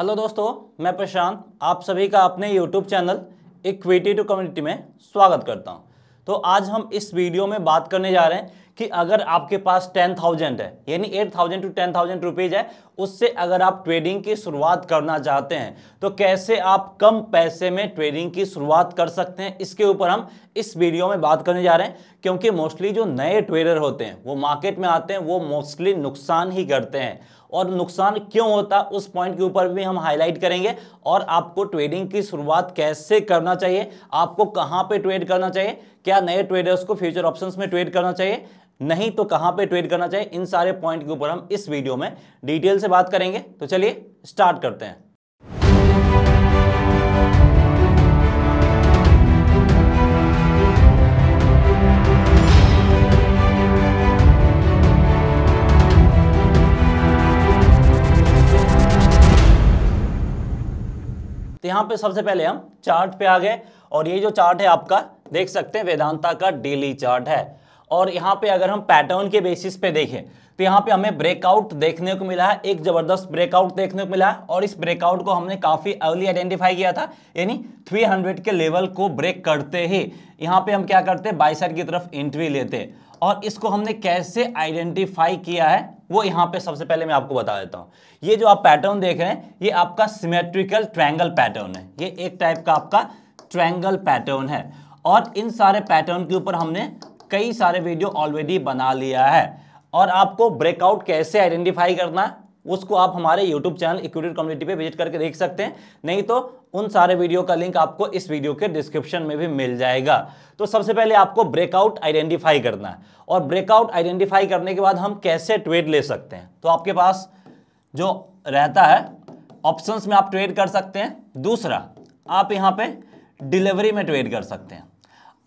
hello दोस्तों मैं प्रशांत आप सभी का अपने YouTube channel equity to community में स्वागत करता हूं तो आज हम इस वीडियो में बात करने जा रहे हैं कि अगर आपके पास टेन थाउजेंड है यानी eight thousand to ten thousand rupees है उससे अगर आप ट्रेडिंग की शुरुआत करना चाहते हैं तो कैसे आप कम पैसे में ट्रेडिंग की शुरुआत कर सकते हैं इसके ऊपर हम इस वीडियो में बात करने जा रहे हैं क्योंकि मोस्टली जो नए ट्रेडर होते हैं वो मार्केट में आते हैं वो मोस्टली नुकसान ही करते हैं और नुकसान क्यों होता उस पॉइंट के ऊपर भी हम हाईलाइट करेंगे और आपको ट्रेडिंग की शुरुआत कैसे करना चाहिए आपको कहाँ पे ट्रेड करना चाहिए क्या नए ट्रेडर्स को फ्यूचर ऑप्शंस में ट्रेड करना चाहिए नहीं तो कहाँ पे ट्रेड करना चाहिए इन सारे पॉइंट के ऊपर हम इस वीडियो में डिटेल से बात करेंगे तो चलिए स्टार्ट करते हैं तो यहाँ पे सबसे पहले हम चार्ट पे आ गए और ये जो चार्ट है आपका देख सकते हैं वेदांता का डेली चार्ट है और यहाँ पे अगर हम पैटर्न के बेसिस पे देखें तो यहाँ पे हमें ब्रेकआउट देखने को मिला है एक ज़बरदस्त ब्रेकआउट देखने को मिला है और इस ब्रेकआउट को हमने काफ़ी अर्ली आइडेंटिफाई किया था यानी 300 के लेवल को ब्रेक करते ही यहाँ पे हम क्या करते हैं बाइसर की तरफ एंट्री लेते हैं और इसको हमने कैसे आइडेंटिफाई किया है वो यहाँ पे सबसे पहले मैं आपको बता देता हूँ ये जो आप पैटर्न देख रहे हैं ये आपका सिमेट्रिकल ट्रैंगल पैटर्न है ये एक टाइप का आपका ट्रैंगल पैटर्न है और इन सारे पैटर्न के ऊपर हमने कई सारे वीडियो ऑलरेडी बना लिया है और आपको ब्रेकआउट कैसे आइडेंटिफाई करना उसको आप हमारे यूट्यूब चैनल इक्विटेड कम्युनिटी पे विजिट करके देख सकते हैं नहीं तो उन सारे वीडियो का लिंक आपको इस वीडियो के डिस्क्रिप्शन में भी मिल जाएगा तो सबसे पहले आपको ब्रेकआउट आइडेंटिफाई करना है और ब्रेकआउट आइडेंटिफाई करने के बाद हम कैसे ट्रेड ले सकते हैं तो आपके पास जो रहता है ऑप्शंस में आप ट्रेड कर सकते हैं दूसरा आप यहाँ पे डिलीवरी में ट्रेड कर सकते हैं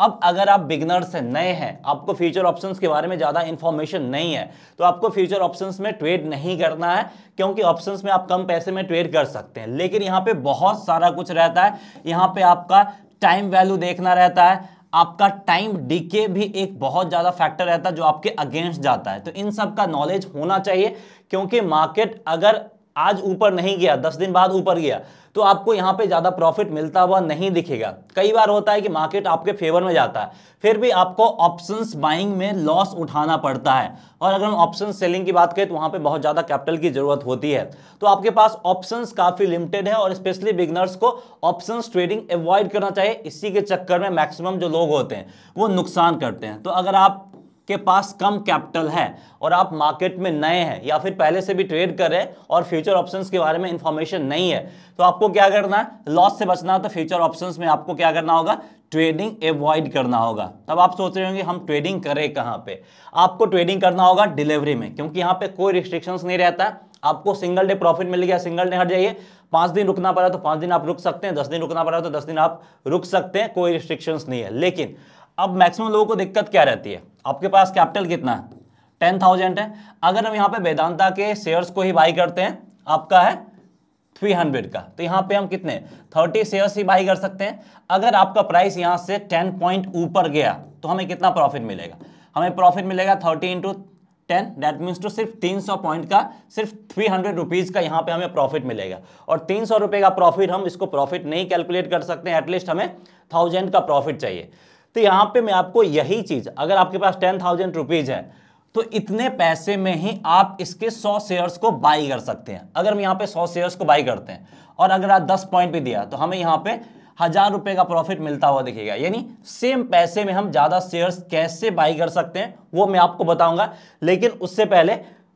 अब अगर आप बिगनर से नए हैं आपको फ्यूचर ऑप्शंस के बारे में ज़्यादा इन्फॉर्मेशन नहीं है तो आपको फ्यूचर ऑप्शंस में ट्रेड नहीं करना है क्योंकि ऑप्शंस में आप कम पैसे में ट्रेड कर सकते हैं लेकिन यहाँ पे बहुत सारा कुछ रहता है यहाँ पे आपका टाइम वैल्यू देखना रहता है आपका टाइम डीके भी एक बहुत ज़्यादा फैक्टर रहता है जो आपके अगेंस्ट जाता है तो इन सब का नॉलेज होना चाहिए क्योंकि मार्केट अगर आज ऊपर नहीं गया दस दिन बाद ऊपर गया तो आपको यहाँ पे ज़्यादा प्रॉफिट मिलता हुआ नहीं दिखेगा कई बार होता है कि मार्केट आपके फेवर में जाता है फिर भी आपको ऑप्शंस बाइंग में लॉस उठाना पड़ता है और अगर हम ऑप्शन सेलिंग की बात करें तो वहाँ पे बहुत ज़्यादा कैपिटल की ज़रूरत होती है तो आपके पास ऑप्शन काफ़ी लिमिटेड है और स्पेशली बिगनर्स को ऑप्शन ट्रेडिंग अवॉइड करना चाहिए इसी के चक्कर में मैक्सिमम जो लोग होते हैं वो नुकसान करते हैं तो अगर आप के पास कम कैपिटल है और आप मार्केट में नए हैं या फिर पहले से भी ट्रेड कर रहे हैं और फ्यूचर ऑप्शंस के बारे में इंफॉर्मेशन नहीं है तो आपको क्या करना है लॉस से बचना है तो फ्यूचर ऑप्शंस में आपको क्या करना होगा ट्रेडिंग एवॉइड करना होगा तब आप सोच रहे होंगे हम ट्रेडिंग करें कहाँ पर आपको ट्रेडिंग करना होगा डिलीवरी में क्योंकि यहाँ पर कोई रिस्ट्रिक्शंस नहीं रहता आपको सिंगल डे प्रॉफिट मिल गया सिंगल डे हट जाइए पाँच दिन रुकना पड़ा तो पाँच दिन आप रुक सकते हैं दस दिन रुकना पड़ा तो दस दिन आप रुक सकते हैं कोई रिस्ट्रिक्शंस नहीं है लेकिन अब मैक्सिमम लोगों को दिक्कत क्या रहती है आपके पास कैपिटल कितना है टेन थाउजेंड है अगर हम यहाँ पे वेदांता के शेयर्स को ही बाई करते हैं आपका है थ्री हंड्रेड का तो यहाँ पे हम कितने थर्टी शेयर्स ही बाई कर सकते हैं अगर आपका प्राइस यहाँ से टेन पॉइंट ऊपर गया तो हमें कितना प्रॉफिट मिलेगा हमें प्रॉफिट मिलेगा thirty into ten that means to सिर्फ तीन सौ पॉइंट का सिर्फ थ्री हंड्रेड रुपीज़ का यहाँ पे हमें प्रॉफिट मिलेगा और तीन सौ रुपये का प्रॉफिट हम इसको प्रॉफिट नहीं कैलकुलेट कर सकते एटलीस्ट हमें थाउजेंड का प्रॉफिट चाहिए तो यहां पे मैं आपको यही चीज़ अगर आपके पास टेन थाउजेंड रुपीज़ है तो इतने पैसे में ही आप इसके सौ शेयर्स को बाई कर सकते हैं अगर हम यहां पे सौ शेयर्स को बाई करते हैं और अगर आप दस पॉइंट भी दिया तो हमें यहां पे हजार रुपए का प्रॉफिट मिलता हुआ दिखेगा यानी सेम पैसे में हम ज़्यादा शेयर्स कैसे बाई कर सकते हैं वो मैं आपको बताऊंगा लेकिन उससे पहले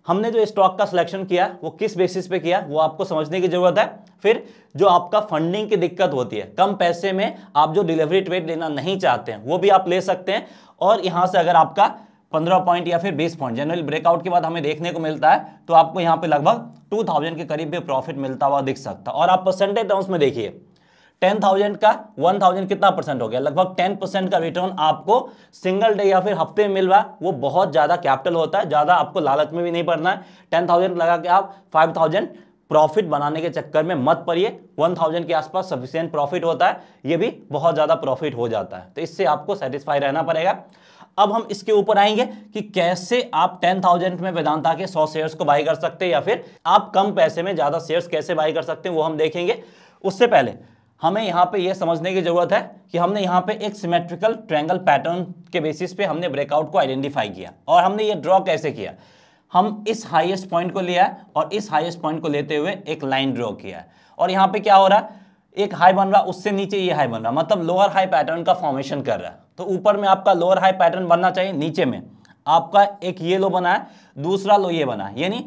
हमने जो स्टॉक का सिलेक्शन किया वो किस बेसिस पे किया वो आपको समझने की जरूरत है फिर जो आपका फंडिंग की दिक्कत होती है कम पैसे में आप जो डिलीवरी ट्रेड लेना नहीं चाहते हैं वो भी आप ले सकते हैं और यहाँ से अगर आपका पंद्रह पॉइंट या फिर बीस पॉइंट जनरल ब्रेकआउट के बाद हमें देखने को मिलता है तो आपको यहाँ पे लगभग टू थाउजेंड के करीब भी प्रॉफिट मिलता हुआ दिख सकता है और आप परसेंटेज टर्म्स में देखिए टेन थाउजेंड का वन थाउजेंड कितना परसेंट हो गया लगभग टेन परसेंट का रिटर्न आपको सिंगल डे या फिर हफ्ते में मिल रहा है वो बहुत ज़्यादा कैपिटल होता है ज़्यादा आपको लालच में भी नहीं पड़ना है टेन थाउजेंड लगा के आप फाइव थाउजेंड प्रॉफिट बनाने के चक्कर में मत पड़िए 1000 के आसपास सफिशियंट प्रॉफिट होता है ये भी बहुत ज़्यादा प्रॉफिट हो जाता है तो इससे आपको सेटिस्फाई रहना पड़ेगा अब हम इसके ऊपर आएंगे कि कैसे आप 10,000 में वेदांता के 100 शेयर्स को बाई कर सकते हैं या फिर आप कम पैसे में ज़्यादा शेयर्स कैसे बाई कर सकते हैं वो हम देखेंगे उससे पहले हमें यहाँ पे यह समझने की ज़रूरत है कि हमने यहाँ पे एक सिमेट्रिकल ट्रैंगल पैटर्न के बेसिस पे हमने ब्रेकआउट को आइडेंटिफाई किया और हमने ये ड्रॉ कैसे किया हम इस हाईएस्ट पॉइंट को लिया है और इस हाईएस्ट पॉइंट को लेते हुए एक लाइन ड्रॉ किया है और यहाँ पे क्या हो रहा है एक हाई बन रहा उससे नीचे ये हाई बन रहा मतलब लोअर हाई पैटर्न का फॉर्मेशन कर रहा है तो ऊपर में आपका लोअर हाई पैटर्न बनना चाहिए नीचे में आपका एक ये लो बना है दूसरा लो ये बना है यानी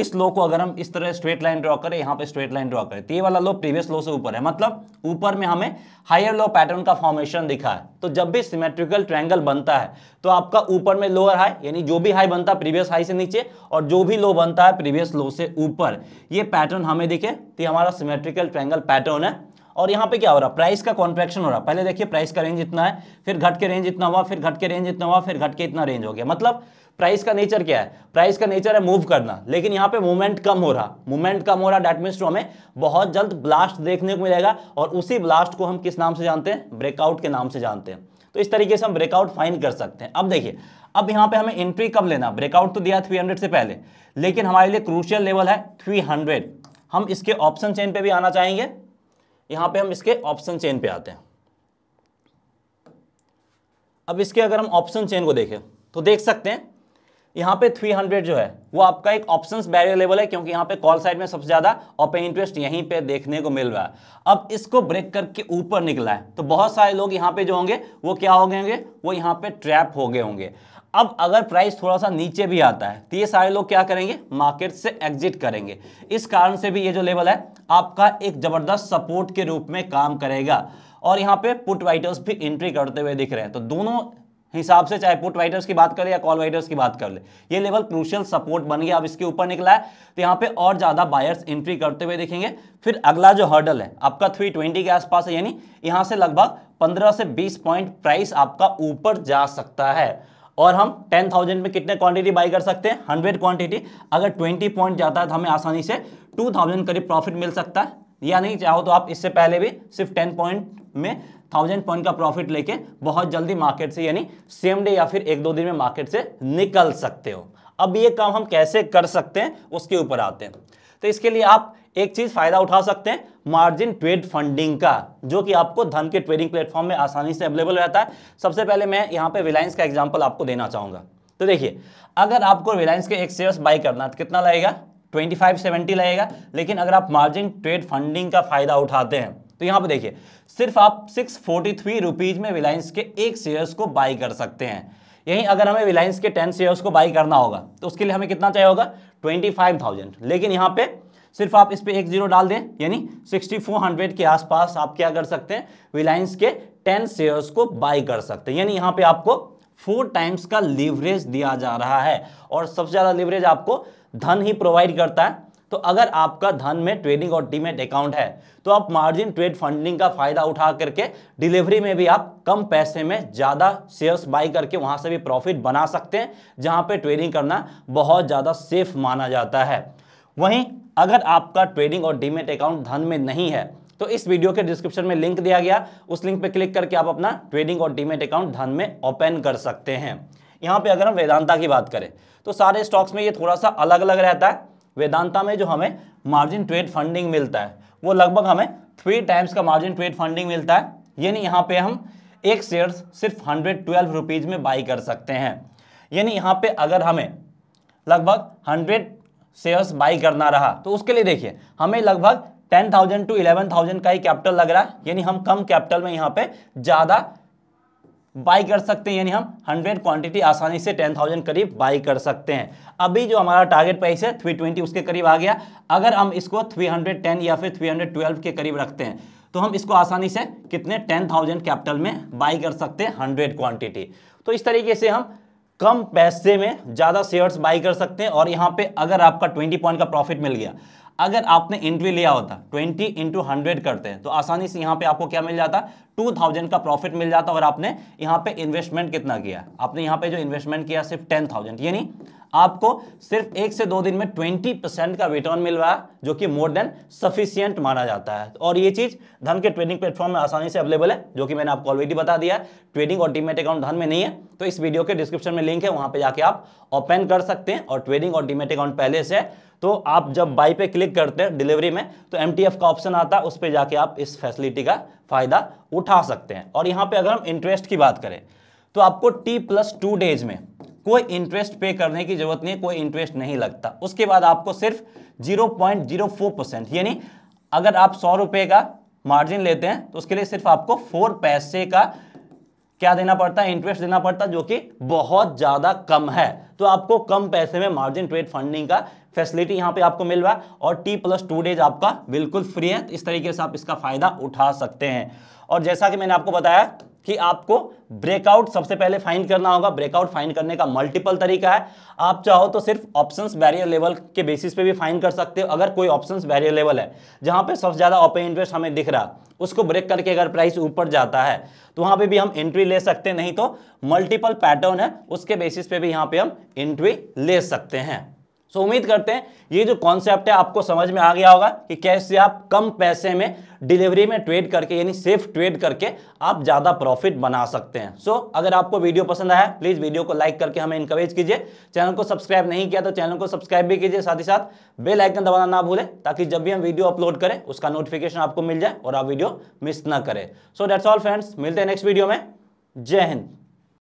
इस लो को अगर हम इस तरह स्ट्रेट लाइन ड्रॉ करें यहाँ पे स्ट्रेट लाइन ड्रॉ करें तो ये वाला लो प्रीवियस लो से ऊपर है मतलब ऊपर में हमें हायर लो पैटर्न का फॉर्मेशन दिखा है तो जब भी सिमेट्रिकल ट्रायंगल बनता है तो आपका ऊपर में लोअर हाई यानी जो भी हाई बनता है प्रीवियस हाई से नीचे और जो भी लो बनता है प्रीवियस लो से ऊपर ये पैटर्न हमें दिखे तो हमारा सिमेट्रिकल ट्रायंगल पैटर्न है और यहाँ पे क्या हो रहा है प्राइस का कॉन्ट्रैक्शन हो रहा है पहले देखिए प्राइस का रेंज इतना है फिर घट के रेंज इतना हुआ फिर घट के रेंज इतना हुआ फिर घट के इतना रेंज हो गया मतलब प्राइस का नेचर क्या है प्राइस का नेचर है मूव करना लेकिन यहां पे मूवमेंट कम हो रहा मूवमेंट कम हो रहा डेट मीन हमें बहुत जल्द ब्लास्ट देखने को मिलेगा और उसी ब्लास्ट को हम किस नाम से जानते हैं ब्रेकआउट के नाम से जानते हैं तो इस तरीके से हम ब्रेकआउट फाइन कर सकते हैं अब देखिए अब यहां पे हमें एंट्री कब लेना ब्रेकआउट तो दिया 300 से पहले लेकिन हमारे लिए क्रूशियल लेवल है 300 हम इसके ऑप्शन चेन पे भी आना चाहेंगे यहां पे हम इसके ऑप्शन चेन पे आते हैं अब इसके अगर हम ऑप्शन चेन को देखें तो देख सकते हैं यहाँ पे 300 जो है वो आपका एक ऑप्शंस बैरियर लेवल है क्योंकि यहाँ पे कॉल साइड में सबसे ज़्यादा ओपन इंटरेस्ट यहीं पे देखने को मिल रहा है अब इसको ब्रेक करके ऊपर निकला है तो बहुत सारे लोग यहाँ पे जो होंगे वो क्या हो गए होंगे वो यहाँ पे ट्रैप हो गए होंगे अब अगर प्राइस थोड़ा सा नीचे भी आता है तो ये सारे लोग क्या करेंगे मार्केट से एग्जिट करेंगे इस कारण से भी ये जो लेवल है आपका एक ज़बरदस्त सपोर्ट के रूप में काम करेगा और यहाँ पे पुट राइटर्स भी एंट्री करते हुए दिख रहे हैं तो दोनों हिसाब से चाहे पुट वाइडर्स की बात करें या कॉल वाइडर्स की बात कर ले ये लेवल क्रूशियल सपोर्ट बन गया अब इसके ऊपर निकला है तो यहाँ पे और ज़्यादा बायर्स एंट्री करते हुए देखेंगे फिर अगला जो हर्डल है आपका 320 के आसपास है यानी यहाँ से लगभग 15 से 20 पॉइंट प्राइस आपका ऊपर जा सकता है और हम 10,000 में कितने क्वांटिटी बाई कर सकते हैं हंड्रेड क्वांटिटी अगर ट्वेंटी पॉइंट जाता है तो हमें आसानी से टू करीब प्रॉफिट मिल सकता है या नहीं चाहो तो आप इससे पहले भी सिर्फ टेन पॉइंट में थाउजेंड पॉइंट का प्रॉफिट लेके बहुत जल्दी मार्केट से यानी सेम डे या फिर एक दो दिन में मार्केट से निकल सकते हो अब ये काम हम कैसे कर सकते हैं उसके ऊपर आते हैं तो इसके लिए आप एक चीज फायदा उठा सकते हैं मार्जिन ट्रेड फंडिंग का जो कि आपको धन के ट्रेडिंग प्लेटफॉर्म में आसानी से अवेलेबल रहता है सबसे पहले मैं यहाँ पे रिलायंस का एग्जाम्पल आपको देना चाहूँगा तो देखिए अगर आपको रिलायंस के एक शेयर्स बाई करना तो कितना लगेगा ट्वेंटी फाइव सेवेंटी लगेगा लेकिन अगर आप मार्जिन ट्रेड फंडिंग का फायदा उठाते हैं तो यहां पर देखिए सिर्फ आप सिक्स फोर्टी थ्री रुपीज़ में रिलायंस के एक शेयर्स को बाई कर सकते हैं यहीं अगर हमें रिलायंस के टेन शेयर्स को बाई करना होगा तो उसके लिए हमें कितना चाहिए होगा ट्वेंटी फाइव थाउजेंड लेकिन यहाँ पे सिर्फ आप इस पर एक जीरो डाल दें यानी सिक्सटी फोर हंड्रेड के आसपास आप क्या कर सकते हैं रिलायंस के टेन शेयर्स को बाई कर सकते हैं यानी यहाँ पे आपको फोर टाइम्स का लिवरेज दिया जा रहा है और सबसे ज़्यादा लिवरेज आपको धन ही प्रोवाइड करता है तो अगर आपका धन में ट्रेडिंग और डीमेट अकाउंट है तो आप मार्जिन ट्रेड फंडिंग का फायदा उठा करके डिलीवरी में भी आप कम पैसे में ज़्यादा शेयर्स बाई करके वहां से भी प्रॉफिट बना सकते हैं जहां पे ट्रेडिंग करना बहुत ज़्यादा सेफ माना जाता है वहीं अगर आपका ट्रेडिंग और डीमेट अकाउंट धन में नहीं है तो इस वीडियो के डिस्क्रिप्शन में लिंक दिया गया उस लिंक पर क्लिक करके आप अपना ट्रेडिंग और डीमेट अकाउंट धन में ओपन कर सकते हैं यहां पर अगर हम वेदांता की बात करें तो सारे स्टॉक्स में ये थोड़ा सा अलग अलग रहता है वेदांता में जो हमें मार्जिन ट्रेड फंडिंग मिलता है वो लगभग हमें थ्री टाइम्स का मार्जिन ट्रेड फंडिंग मिलता है यानी यहाँ पे हम एक शेयर सिर्फ हंड्रेड ट्वेल्व रुपीज़ में बाई कर सकते हैं यानी यहाँ पे अगर हमें लगभग हंड्रेड शेयर्स बाई करना रहा तो उसके लिए देखिए हमें लगभग ten thousand to eleven thousand का ही कैपिटल लग रहा है यानी हम कम कैपिटल में यहाँ पे ज़्यादा बाई कर सकते हैं यानी हम 100 क्वांटिटी आसानी से 10,000 करीब बाई कर सकते हैं अभी जो हमारा टारगेट प्राइस है 320 उसके करीब आ गया अगर हम इसको 310 या फिर 312 के करीब रखते हैं तो हम इसको आसानी से कितने 10,000 कैपिटल में बाई कर सकते हैं 100 क्वांटिटी तो इस तरीके से हम कम पैसे में ज़्यादा शेयर्स बाई कर सकते हैं और यहाँ पर अगर आपका ट्वेंटी पॉइंट का प्रॉफिट मिल गया अगर आपने एंट्री लिया होता 20 इंटू हंड्रेड करते हैं तो आसानी से यहाँ पे आपको क्या मिल जाता 2000 का प्रॉफिट मिल जाता और आपने यहाँ पे इन्वेस्टमेंट कितना किया आपने यहाँ पे जो इन्वेस्टमेंट किया सिर्फ 10000 यानी आपको सिर्फ एक से दो दिन में ट्वेंटी परसेंट का रिटर्न मिल रहा है जो कि मोर देन सफिशियंट माना जाता है और ये चीज धन के ट्रेडिंग प्लेटफॉर्म में आसानी से अवेलेबल है जो कि मैंने आपको ऑलरेडी बता दिया ट्रेडिंग और डीमेट अकाउंट धन में नहीं है तो इस वीडियो के डिस्क्रिप्शन में लिंक है वहां पर जाके आप ओपन कर सकते हैं और ट्रेडिंग और डीमेट अकाउंट पहले से तो आप जब बाई पे क्लिक करते हैं डिलीवरी में तो एम का ऑप्शन आता है उस पर जाके आप इस फैसिलिटी का फायदा उठा सकते हैं और यहाँ पे अगर हम इंटरेस्ट की बात करें तो आपको टी प्लस टू डेज में कोई इंटरेस्ट पे करने की जरूरत नहीं कोई इंटरेस्ट नहीं लगता उसके बाद आपको सिर्फ 0.04 परसेंट यानी अगर आप सौ रुपये का मार्जिन लेते हैं तो उसके लिए सिर्फ आपको फोर पैसे का क्या देना पड़ता है इंटरेस्ट देना पड़ता है जो कि बहुत ज़्यादा कम है तो आपको कम पैसे में मार्जिन ट्रेड फंडिंग का फैसिलिटी यहाँ पे आपको मिल रहा है और टी प्लस टू डेज आपका बिल्कुल फ्री है इस तरीके से आप इसका फ़ायदा उठा सकते हैं और जैसा कि मैंने आपको बताया कि आपको ब्रेकआउट सबसे पहले फाइंड करना होगा ब्रेकआउट फाइंड करने का मल्टीपल तरीका है आप चाहो तो सिर्फ ऑप्शंस बैरियर लेवल के बेसिस पे भी फाइंड कर सकते हो अगर कोई ऑप्शंस बैरियर लेवल है जहां पे सबसे ज़्यादा ओपन इंटरेस्ट हमें दिख रहा उसको ब्रेक करके अगर प्राइस ऊपर जाता है तो वहां पर भी हम एंट्री ले सकते हैं नहीं तो मल्टीपल पैटर्न है उसके बेसिस पे भी यहाँ पे हम एंट्री ले सकते हैं सो so, उम्मीद करते हैं ये जो कॉन्सेप्ट है आपको समझ में आ गया होगा कि कैसे आप कम पैसे में डिलीवरी में ट्रेड करके यानी सेफ ट्रेड करके आप ज़्यादा प्रॉफिट बना सकते हैं सो so, अगर आपको वीडियो पसंद आया प्लीज़ वीडियो को लाइक करके हमें इंकरेज कीजिए चैनल को सब्सक्राइब नहीं किया तो चैनल को सब्सक्राइब भी कीजिए साथ ही साथ बेल आइकन दबाना ना भूलें ताकि जब भी हम वीडियो अपलोड करें उसका नोटिफिकेशन आपको मिल जाए और आप वीडियो मिस ना करें सो डेट्स ऑल फ्रेंड्स मिलते हैं नेक्स्ट वीडियो में जय हिंद